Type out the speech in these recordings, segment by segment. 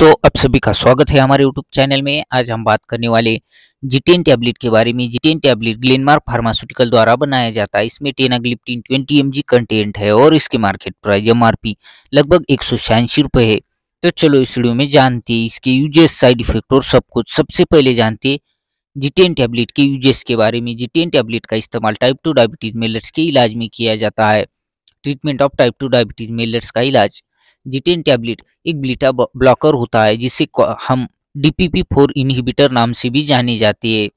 दोस्तों आप सभी का स्वागत है हमारे यूट्यूब चैनल में आज हम बात करने वाले जीटेन टैबलेट के बारे में जीटेन टैबलेट ग्लेनमार्क फार्मास्यूटिकल द्वारा बनाया जाता है इसमें टेनाग्लिप्टिन 20 एम कंटेंट है और इसके मार्केट प्राइस एम लगभग एक सौ रुपये है तो चलो इस वीडियो में जानते हैं इसके यूजेस साइड इफेक्ट और सब कुछ सबसे पहले जानते जीटेन टैबलेट के यूजेस के बारे में जीटेन टैबलेट का इस्तेमाल टाइप टू डायबिटीज मेलर्स के इलाज में किया जाता है treatment of type two diabetes mellitus का इलाज जिटेन टैबलेट एक ब्लीटा ब्लॉकर होता है जिसे हम डीपीपी फोर इनहिबिटर नाम से भी जानी जाती है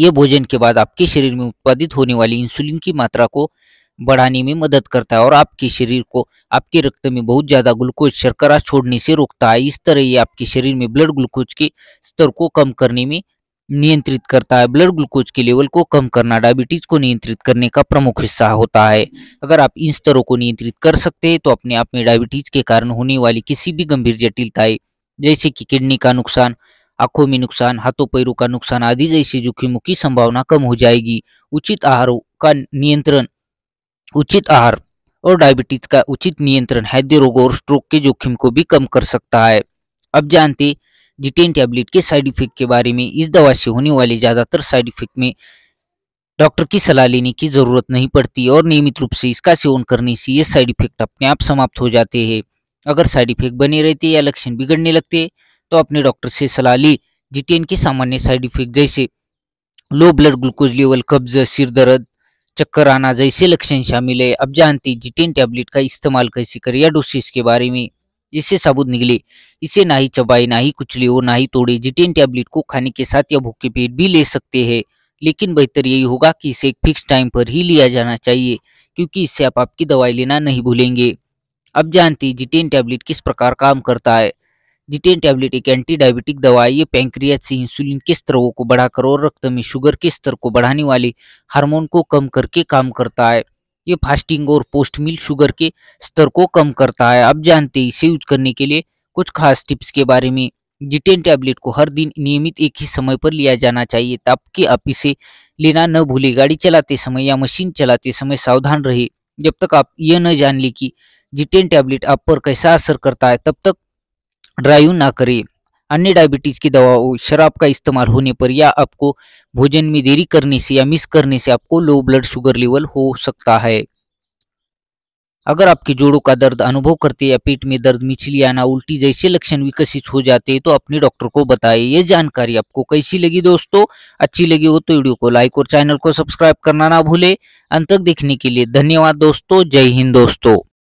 ये भोजन के बाद आपके शरीर में उत्पादित होने वाली इंसुलिन की मात्रा को बढ़ाने में मदद करता है और आपके शरीर को आपके रक्त में बहुत ज़्यादा ग्लूकोज शर्करा छोड़ने से रोकता है इस तरह ये आपके शरीर में ब्लड ग्लूकोज के स्तर को कम करने में नियंत्रित करता है ब्लड ग्लूकोज के लेवल को कम करना डायबिटीज को नियंत्रित करने का प्रमुख हिस्सा होता है अगर आप इन स्तरों को नियंत्रित कर सकते हैं तो अपने आप में डायबिटीज के कारण होने वाली किसी भी गंभीर जटिलताएं जैसे कि किडनी का नुकसान आंखों में नुकसान हाथों पैरों का नुकसान आदि जैसी जोखिमों की संभावना कम हो जाएगी उचित आहारों का नियंत्रण उचित आहार और डायबिटीज का उचित नियंत्रण हृदय रोग और स्ट्रोक के जोखिम को भी कम कर सकता है अब जानते जिटेन टैबलेट के साइड इफेक्ट के बारे में इस दवा से होने वाले ज़्यादातर साइड इफेक्ट में डॉक्टर की सलाह लेने की ज़रूरत नहीं पड़ती और नियमित रूप से इसका सेवन करने से ये साइड इफेक्ट अपने आप समाप्त हो जाते हैं अगर साइड इफेक्ट बने रहते या लक्षण बिगड़ने लगते तो अपने डॉक्टर से सलाह ली जिटेन के सामान्य साइड इफेक्ट जैसे लो ब्लड ग्लूकोज लेवल कब्ज सिर दर्द चक्कर आना जैसे लक्षण शामिल है अब जानते जिटेन टैबलेट का इस्तेमाल कैसे करें या डोसेज के बारे में इससे साबुत निकले इसे ना ही चबाए ना ही कुचले और ना ही तोड़े जिटेन टैबलेट को खाने के साथ या भूखे पेट भी ले सकते हैं लेकिन बेहतर यही होगा कि इसे एक फिक्स टाइम पर ही लिया जाना चाहिए क्योंकि इससे आप आपकी दवाई लेना नहीं भूलेंगे अब जानते हैं जिटेन टैबलेट किस प्रकार काम करता है जिटेन टैबलेट एक एंटी डायबिटिक दवा है ये पैंक्रियाज से इंसुलिन के स्तरों को बढ़ाकर और रक्त में शुगर के स्तर को बढ़ाने वाले हार्मोन को कम करके काम करता है ये फास्टिंग और पोस्ट मील शुगर के स्तर को कम करता है अब जानते हैं इसे यूज करने के लिए कुछ खास टिप्स के बारे में जिटेन टैबलेट को हर दिन नियमित एक ही समय पर लिया जाना चाहिए ताकि आप इसे लेना न भूले गाड़ी चलाते समय या मशीन चलाते समय सावधान रहे जब तक आप यह न जान ले कि जिटेन टैबलेट आप पर कैसा असर करता है तब तक ड्राइव ना करें अन्य डायबिटीज की दवाओं शराब का इस्तेमाल होने पर या आपको भोजन में देरी करने से या मिस करने से आपको लो ब्लड शुगर लेवल हो सकता है अगर आपके जोड़ों का दर्द अनुभव करते या पेट में दर्द मिचली आना उल्टी जैसे लक्षण विकसित हो जाते हैं तो अपने डॉक्टर को बताएं ये जानकारी आपको कैसी लगी दोस्तों अच्छी लगी हो तो वीडियो को लाइक और चैनल को सब्सक्राइब करना ना भूले अंत तक देखने के लिए धन्यवाद दोस्तों जय हिंद दोस्तों